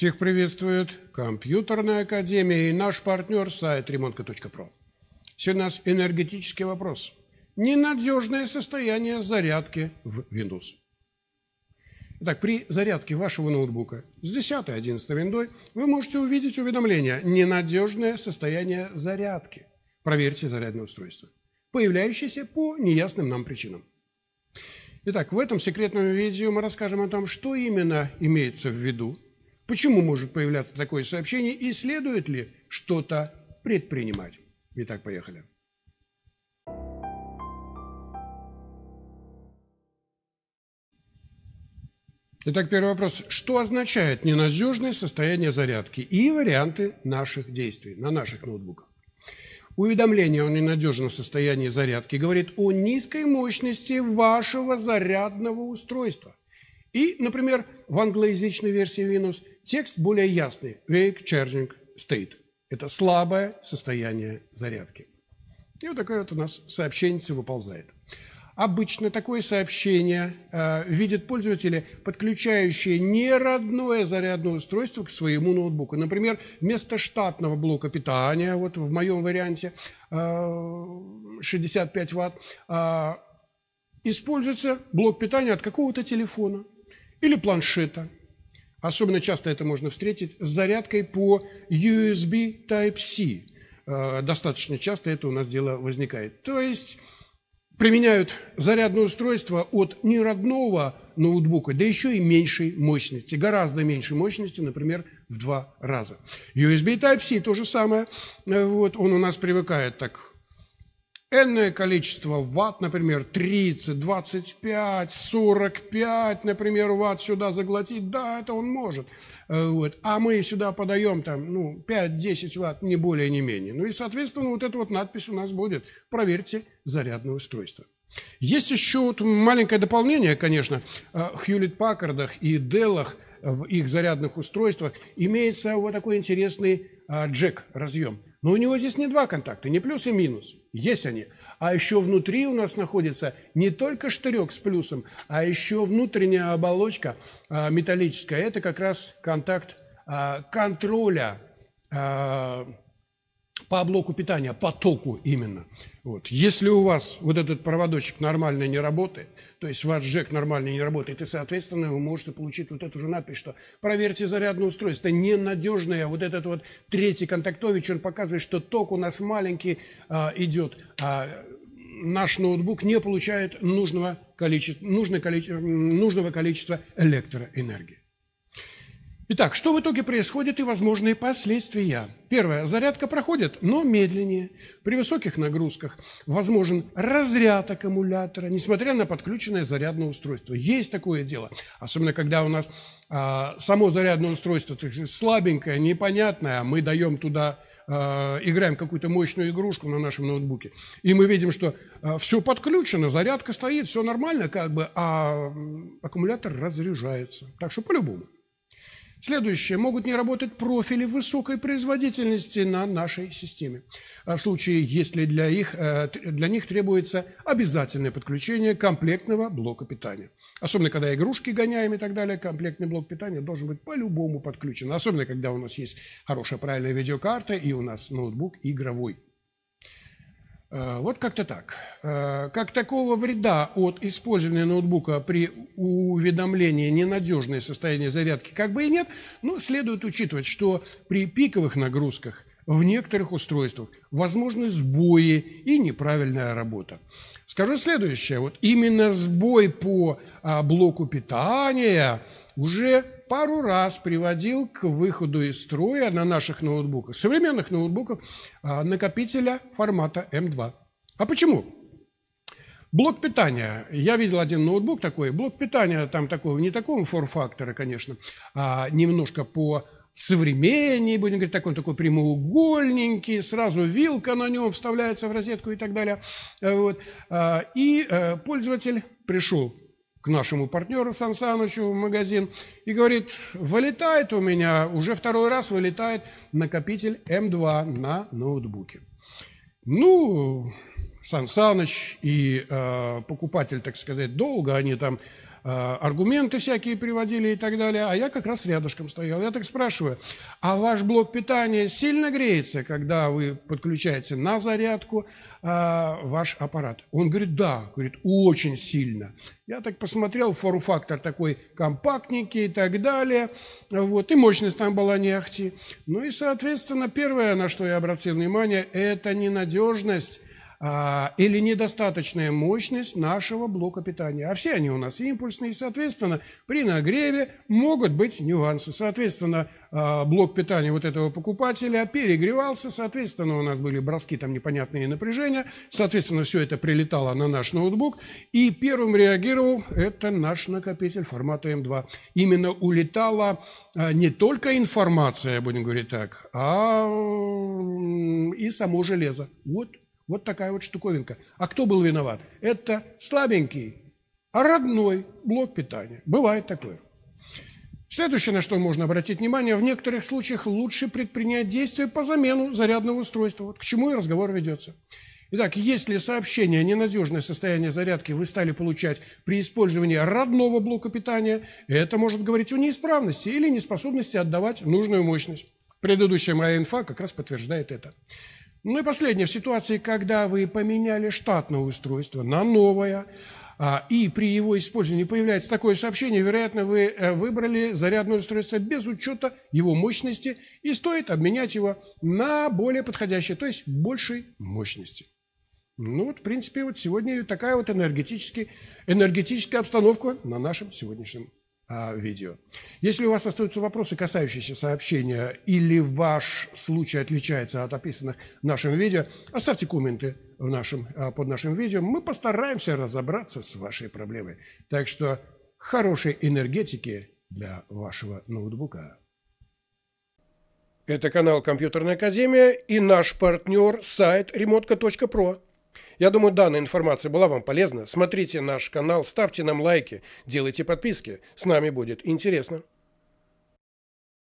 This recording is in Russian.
Всех приветствует Компьютерная Академия и наш партнер сайт remontka.pro. Сегодня у нас энергетический вопрос. Ненадежное состояние зарядки в Windows. Итак, при зарядке вашего ноутбука с 10-11 виндой вы можете увидеть уведомление «Ненадежное состояние зарядки». Проверьте зарядное устройство, появляющееся по неясным нам причинам. Итак, в этом секретном видео мы расскажем о том, что именно имеется в виду Почему может появляться такое сообщение и следует ли что-то предпринимать? Итак, поехали. Итак, первый вопрос. Что означает ненадежное состояние зарядки и варианты наших действий на наших ноутбуках? Уведомление о ненадежном состоянии зарядки говорит о низкой мощности вашего зарядного устройства. И, например, в англоязычной версии Windows Текст более ясный. Wake charging state. Это слабое состояние зарядки. И вот такое вот у нас сообщение выползает. Обычно такое сообщение э, видят пользователи, подключающие не родное зарядное устройство к своему ноутбуку. Например, вместо штатного блока питания, вот в моем варианте э, 65 ватт, э, используется блок питания от какого-то телефона или планшета – Особенно часто это можно встретить с зарядкой по USB Type-C. Э, достаточно часто это у нас дело возникает. То есть применяют зарядное устройство от неродного ноутбука, да еще и меньшей мощности, гораздо меньшей мощности, например, в два раза. USB Type-C то же самое. Э, вот, он у нас привыкает так энное количество ватт, например, 30, 25, 45, например, ватт сюда заглотить, да, это он может. Э, вот. А мы сюда подаем там, ну, 5-10 ватт, не более, не менее. Ну и, соответственно, вот эта вот надпись у нас будет. Проверьте зарядное устройство. Есть еще вот маленькое дополнение, конечно, в э, Хьюлит Паккардах и Деллах в их зарядных устройствах имеется вот такой интересный а, джек-разъем – но у него здесь не два контакта, не плюс и минус. Есть они. А еще внутри у нас находится не только штырек с плюсом, а еще внутренняя оболочка а, металлическая. Это как раз контакт а, контроля а, по блоку питания, по току именно. Вот. Если у вас вот этот проводочек нормально не работает, то есть ваш ЖЭК нормально не работает, и, соответственно, вы можете получить вот эту же надпись, что проверьте зарядное устройство, ненадежное, вот этот вот третий контактович, он показывает, что ток у нас маленький а, идет, а наш ноутбук не получает нужного количества, нужного количества электроэнергии. Итак, что в итоге происходит и возможные последствия? Первое. Зарядка проходит, но медленнее. При высоких нагрузках возможен разряд аккумулятора, несмотря на подключенное зарядное устройство. Есть такое дело. Особенно, когда у нас а, само зарядное устройство слабенькое, непонятное, а мы даем туда а, играем какую-то мощную игрушку на нашем ноутбуке, и мы видим, что а, все подключено, зарядка стоит, все нормально, как бы, а аккумулятор разряжается. Так что по-любому. Следующее. Могут не работать профили высокой производительности на нашей системе. А в случае, если для, их, э, для них требуется обязательное подключение комплектного блока питания. Особенно, когда игрушки гоняем и так далее, комплектный блок питания должен быть по-любому подключен. Особенно, когда у нас есть хорошая правильная видеокарта и у нас ноутбук игровой. Э, вот как-то так. Э, как такого вреда от использования ноутбука при уведомлении ненадежное состояние зарядки как бы и нет, но следует учитывать, что при пиковых нагрузках в некоторых устройствах возможны сбои и неправильная работа. Скажу следующее. Вот именно сбой по а, блоку питания уже пару раз приводил к выходу из строя на наших ноутбуках, современных ноутбуках, а, накопителя формата М2. А почему? Блок питания. Я видел один ноутбук такой. Блок питания там такого, не такого форм-фактора, конечно, а немножко по современнее, будем говорить, такой, такой прямоугольненький, сразу вилка на нем вставляется в розетку и так далее. Вот. А, и э, пользователь пришел к нашему партнеру Сан Санычу в магазин и говорит, вылетает у меня, уже второй раз вылетает накопитель М2 на ноутбуке. Ну, Сан Саныч и э, покупатель, так сказать, долго они там Э, аргументы всякие приводили и так далее, а я как раз рядышком стоял. Я так спрашиваю, а ваш блок питания сильно греется, когда вы подключаете на зарядку а, ваш аппарат? Он говорит, да, говорит, очень сильно. Я так посмотрел, форум-фактор такой компактненький и так далее, вот, и мощность там была не ахти. Ну и, соответственно, первое, на что я обратил внимание, это ненадежность а, или недостаточная мощность нашего блока питания. А все они у нас импульсные, соответственно, при нагреве могут быть нюансы. Соответственно, а, блок питания вот этого покупателя перегревался, соответственно, у нас были броски, там непонятные напряжения, соответственно, все это прилетало на наш ноутбук, и первым реагировал это наш накопитель формата М2. Именно улетала а, не только информация, будем говорить так, а и само железо. Вот вот такая вот штуковинка. А кто был виноват? Это слабенький, а родной блок питания. Бывает такое. Следующее, на что можно обратить внимание, в некоторых случаях лучше предпринять действия по замену зарядного устройства. Вот к чему и разговор ведется. Итак, если сообщение о ненадежном состоянии зарядки вы стали получать при использовании родного блока питания, это может говорить о неисправности или неспособности отдавать нужную мощность. Предыдущая моя инфа как раз подтверждает это. Ну и последнее, в ситуации, когда вы поменяли штатное устройство на новое, а, и при его использовании появляется такое сообщение, вероятно, вы э, выбрали зарядное устройство без учета его мощности, и стоит обменять его на более подходящее, то есть большей мощности. Ну вот, в принципе, вот сегодня такая вот энергетическая обстановка на нашем сегодняшнем а, видео. Если у вас остаются вопросы, касающиеся сообщения, или ваш случай отличается от описанных в нашем видео, оставьте комменты в нашем, а, под нашим видео. Мы постараемся разобраться с вашей проблемой. Так что хорошей энергетики для вашего ноутбука. Это канал «Компьютерная академия» и наш партнер сайт remotka.pro. Я думаю, данная информация была вам полезна. Смотрите наш канал, ставьте нам лайки, делайте подписки. С нами будет интересно.